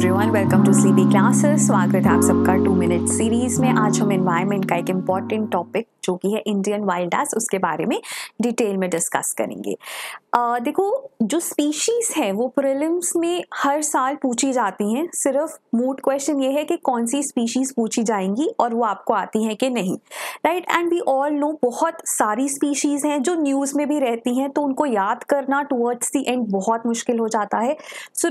Everyone welcome to sleepy classes स्वागत है आप सबका टू मिनट सीरीज में आज हम एनवायरनमेंट का एक इम्पॉर्टेंट टॉपिक जो कि है इंडियन वाइल्ड एस उसके बारे में डिटेल में डिस्कस करेंगे आ, देखो जो स्पीशीज़ हैं वो प्रिलिम्स में हर साल पूछी जाती हैं सिर्फ मूड क्वेश्चन ये है कि कौन सी स्पीशीज़ पूछी जाएंगी और वो आपको आती हैं कि नहीं right and we all know बहुत सारी स्पीशीज़ हैं जो न्यूज़ में भी रहती हैं तो उनको याद करना टूवर्ड्स दी एंड बहुत मुश्किल हो जाता है सो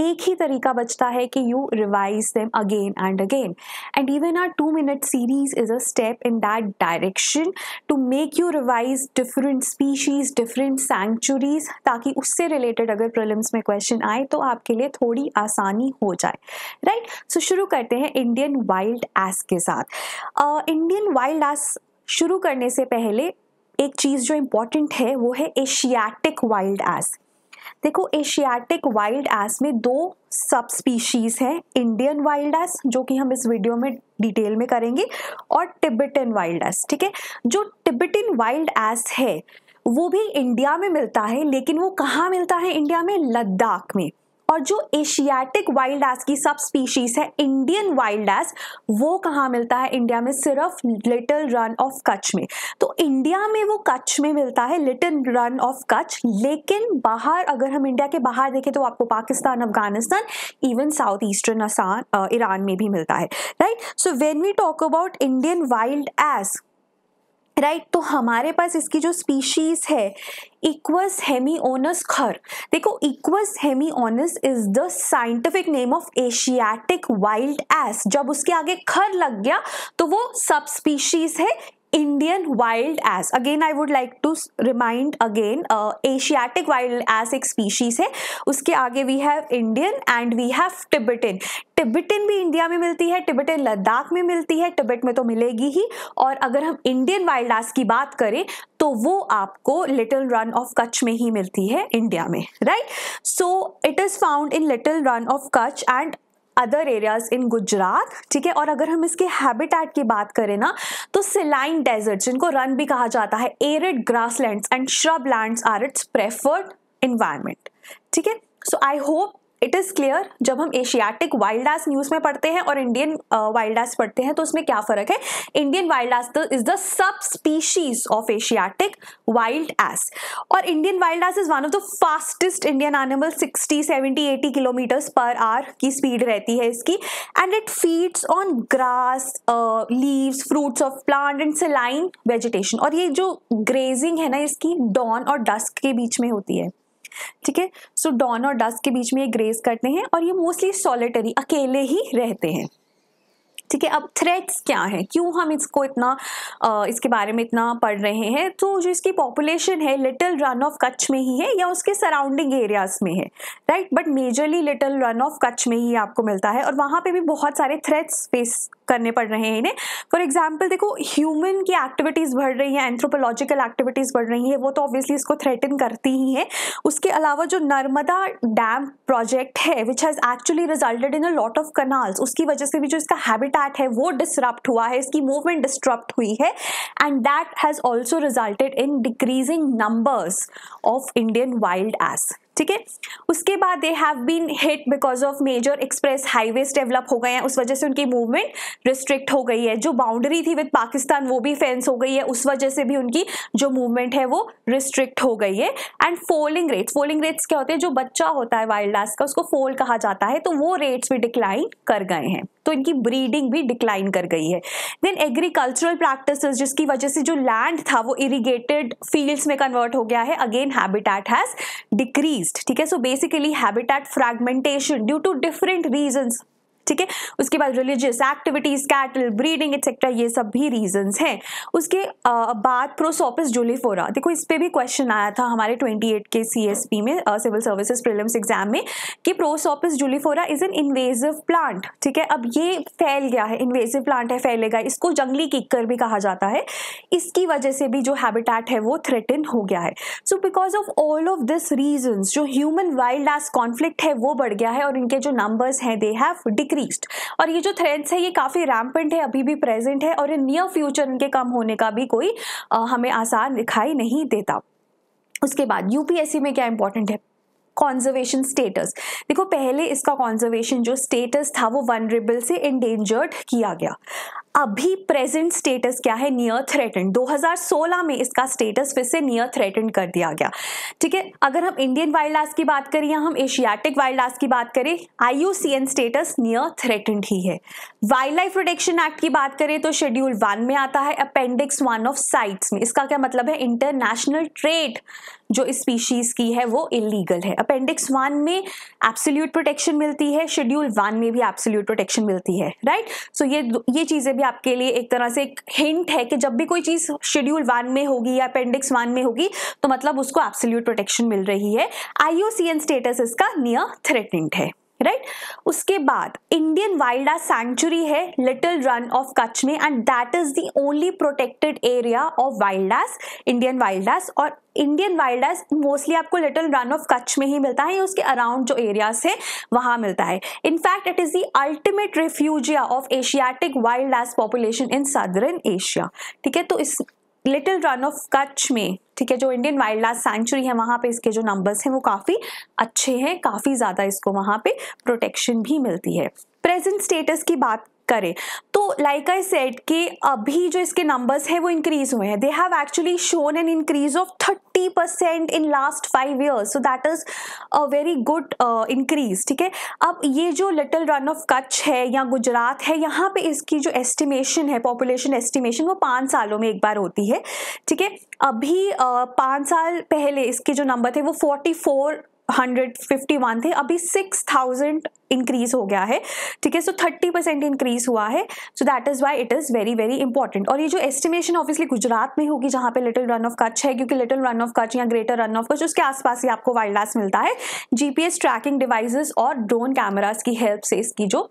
एक ही तरीका बचता है कि you revise them again and again and even our two minute series is a step in that direction to make you revise different species different sanctuaries ताकि उससे रिलेटेड अगर प्रॉब्लम्स में क्वेश्चन आए तो आपके लिए थोड़ी आसानी हो जाए राइट right? सो so, शुरू करते हैं इंडियन वाइल्ड एस के साथ इंडियन वाइल्ड एस शुरू करने से पहले एक चीज़ जो इम्पॉर्टेंट है वो है एशियाटिक वाइल्ड एस देखो एशियाटिक वाइल्ड एस में दो सब स्पीशीज़ हैं इंडियन वाइल्ड एस जो कि हम इस वीडियो में डिटेल में करेंगे और टिबिटन वाइल्ड एस ठीक है जो टिबिटन वाइल्ड एस है वो भी इंडिया में मिलता है लेकिन वो कहाँ मिलता है इंडिया में लद्दाख में और जो एशियाटिक वाइल्ड एस की सब स्पीशीज है इंडियन वाइल्ड एस वो कहाँ मिलता है इंडिया में सिर्फ लिटिल रन ऑफ कच्छ में तो इंडिया में वो कच्छ में मिलता है लिटिल रन ऑफ कच्छ लेकिन बाहर अगर हम इंडिया के बाहर देखें तो आपको Pakistan Afghanistan even south eastern आसान ईरान में भी मिलता है right so when we talk about Indian wild ass right right? तो हमारे पास इसकी जो स्पीशीज है इक्वस हेमीओनस खर देखो Equus hemionus is the scientific name of Asiatic wild ass जब उसके आगे खर लग गया तो वो सब स्पीशीज है Indian wild ass again I would like to remind again Asiatic wild ass एक स्पीशीज है उसके आगे we have Indian and we have Tibetan Tibetan भी इंडिया में मिलती है टिबिटिन लद्दाख में मिलती है टिबिट में तो मिलेगी ही और अगर हम इंडियन वाइल्ड एस की बात करें तो वो आपको लिटिल रन ऑफ कच्छ में ही मिलती है इंडिया में right so it is found in Little Rann of Kutch and other areas in Gujarat ठीक है और अगर हम इसके हैबिटेट की बात करें ना तो सिलाइन डेजर्ट जिनको रन भी कहा जाता है arid grassland and shrubland are its preferred environment ठीक है so I hope it is clear जब हम एशियाटिक वाइल्ड आस न्यूज़ में पढ़ते हैं और इंडियन वाइल्ड आस पढ़ते हैं तो उसमें क्या फ़र्क है Indian wild ass is the subspecies of Asiatic wild ass और Indian wild ass is one of the fastest Indian animal 60, 70, 80 kilometres per hour की स्पीड रहती है इसकी and it feeds on grass leaves fruits of plant and saline vegetation और ये जो grazing है ना इसकी डॉन और डस्क के बीच में होती है ठीक है सो डॉन और डस्क के बीच में ये ग्रेस करते हैं और ये मोस्टली सॉलिटरी अकेले ही रहते हैं ठीक है अब थ्रेट्स क्या है क्यों हम इसको इतना आ, इसके बारे में इतना पढ़ रहे हैं तो जो इसकी पॉपुलेशन है लिटिल रन ऑफ कच्छ में ही है या उसके सराउंडिंग एरियाज में है right but majorly Little Rann of Kutch में ही आपको मिलता है और वहाँ पे भी बहुत सारे थ्रेट्स फेस करने पड़ रहे हैं इन्हें फॉर एग्जाम्पल देखो ह्यूमन की एक्टिविटीज़ बढ़ रही हैं एंथ्रोपोलॉजिकल एक्टिविटीज़ बढ़ रही है वो तो ऑब्वियसली इसको थ्रेटन करती ही है उसके अलावा जो नर्मदा डैम प्रोजेक्ट है which has actually resulted in a lot of canals उसकी वजह से भी जो इसका हैबिटा हैबिटेट है वो डिसरप्ट हुआ है इसकी मूवमेंट डिस्टरप्ट हुई है and that has also resulted in decreasing numbers of Indian wild ass ठीक है उसके बाद they have been hit because of major express highways develop हो गए हैं उस वजह से उनकी मूवमेंट रिस्ट्रिक्ट हो गई है जो बाउंड्री थी विद पाकिस्तान वो भी फेंस हो गई है उस वजह से भी उनकी जो मूवमेंट है वो रिस्ट्रिक्ट हो गई है and foaling rates foaling rates क्या होते हैं जो बच्चा होता है वाइल्ड लाइफ का उसको फोल कहा जाता है तो वो रेट्स भी डिक्लाइन कर गए हैं तो इनकी ब्रीडिंग भी डिक्लाइन कर गई है देन एग्रीकल्चरल प्रैक्टिस जिसकी वजह से जो लैंड था वो इरिगेटेड फील्ड्स में कन्वर्ट हो गया है अगेन हैबिटेट हैज डिक्रीज ठीक है so basically habitat fragmentation due to different reason ठीक है उसके बाद religious activities cattle breeding etcetera ये सब भी रीजन है उसके बाद प्रोसोपिस जुलिफोरा देखो इस पर भी क्वेश्चन आया था हमारे ट्वेंटी एट के सी एस पी में सिविल सर्विसेज प्रिलिम्स एग्जाम में कि Prosopis juliflora is an invasive plant ठीक है अब ये फैल गया है इन्वेजिव प्लांट है फैलेगा इसको जंगली किक्कर भी कहा जाता है इसकी वजह से भी जो हैबिटेट है वो थ्रेटन हो गया है so because of all of this reason जो ह्यूमन वाइल्ड लाइफ कॉन्फ्लिक्ट है वो बढ़ गया है और इनके जो नंबर्स हैं दे हैव डिक्री इंक्रीज और ये जो थ्रेड्स है ये काफ़ी रैम्पेंट है अभी भी प्रेजेंट है और ये नियर फ्यूचर इनके कम होने का भी कोई आ, हमें आसान दिखाई नहीं देता उसके बाद यूपीएससी में क्या इंपॉर्टेंट है कॉन्जर्वेशन स्टेटस देखो पहले इसका कॉन्जर्वेशन जो स्टेटस था वो वनरेबल से इंडेंजर्ड किया गया अभी प्रेजेंट स्टेटस क्या है नियर थ्रेटन 2016 में इसका स्टेटस फिर से नियर थ्रेटन कर दिया गया ठीक है अगर हम इंडियन वाइल्ड लाइफ की बात करें या हम एशियाटिक वाइल्ड लाइफ की बात करें आईयूसीएन स्टेटस नियर थ्रेटन ही है वाइल्ड लाइफ प्रोटेक्शन एक्ट की बात करें तो शेड्यूल वन में आता है अपेंडिक्स वन ऑफ साइट्स में इसका क्या मतलब है इंटरनेशनल ट्रेड जो स्पीशीज की है वो इलीगल है अपेंडिक्स वन में एब्सोल्यूट प्रोटेक्शन मिलती है शेड्यूल वन में भी एब्सोल्यूट प्रोटेक्शन मिलती है राइट right? सो so ये ये चीजें भी आपके लिए एक तरह से एक हिंट है कि जब भी कोई चीज शेड्यूल वन में होगी या अपेंडिक्स वन में होगी तो मतलब उसको एब्सोल्यूट प्रोटेक्शन मिल रही है आईओसीएन स्टेटस इसका नियर थ्रेटेंड है राइट right? उसके बाद इंडियन वाइल्ड आर सेंचुरी है लिटिल रन ऑफ कच्छ में and that is the only protected area of wild ass Indian wild ass और इंडियन वाइल्डास मोस्टली आपको लिटिल रन ऑफ कच्छ में ही मिलता है उसके अराउंड जो एरियाज है वहां मिलता है in fact it is the ultimate refugia of Asiatic wild ass population in southern Asia ठीक है तो इस लिटिल रन ऑफ कच्छ में ठीक है जो इंडियन वाइल्ड लाइफ सेंचुरी है वहां पे इसके जो नंबर्स हैं वो काफ़ी अच्छे हैं काफ़ी ज़्यादा इसको वहां पे प्रोटेक्शन भी मिलती है प्रेजेंट स्टेटस की बात करें तो लाइक आई सेट कि अभी जो इसके नंबर्स हैं वो इंक्रीज हुए हैं they have actually shown an increase of thirty percent in last five years so that is a very good increase ठीक है अब ये जो लिटिल रन ऑफ कच्छ है या गुजरात है यहाँ पे इसकी जो एस्टिमेशन है पॉपुलेशन एस्टिमेशन वो पाँच सालों में एक बार होती है ठीक है अभी uh, पाँच साल पहले इसके जो नंबर थे वो forty four hundred fifty one थे अभी सिक्स थाउजेंड इंक्रीज हो गया है ठीक है सो थर्टी परसेंट इंक्रीज हुआ है so that is why it is very very important और ये जो एस्टिमेशन ऑब्वियसली गुजरात में होगी जहाँ पे लिटिल रन ऑफ कच्छ है क्योंकि लिटिल रन ऑफ कच्छ या ग्रेटर रन ऑफ कच्छ उसके आसपास ही आपको वाइल्ड मिलता है जीपीएस ट्रैकिंग डिवाइसेस और ड्रोन कैमराज की हेल्प से इसकी जो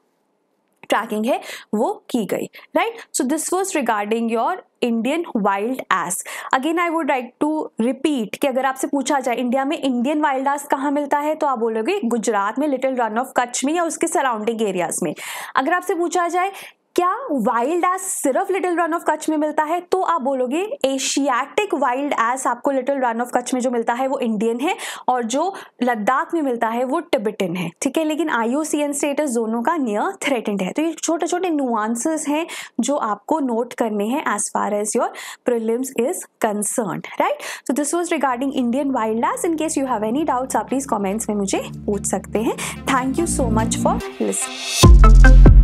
ट्रैकिंग है वो की गई right so this was regarding your Indian wild ass again I would like to repeat कि अगर आपसे पूछा जाए इंडिया में इंडियन वाइल्ड एस कहाँ मिलता है तो आप बोलोगे गुजरात में लिटिल रन ऑफ कच्छ में या उसके सराउंडिंग एरियाज में अगर आपसे पूछा जाए क्या वाइल्ड एस सिर्फ लिटिल रन ऑफ कच्छ में मिलता है तो आप बोलोगे एशियाटिक वाइल्ड एस आपको लिटिल रन ऑफ कच्छ में जो मिलता है वो इंडियन है और जो लद्दाख में मिलता है वो टिबिटन है ठीक है लेकिन आईओसीएन स्टेटस दोनों का नियर थ्रेटेंड है तो ये छोटे छोटे नुआंसेस हैं जो आपको नोट करने हैं as far as your prelims is concern right so this was regarding Indian wild ass in case you have any doubts आप प्लीज कॉमेंट्स में मुझे पूछ सकते हैं thank you so much for listening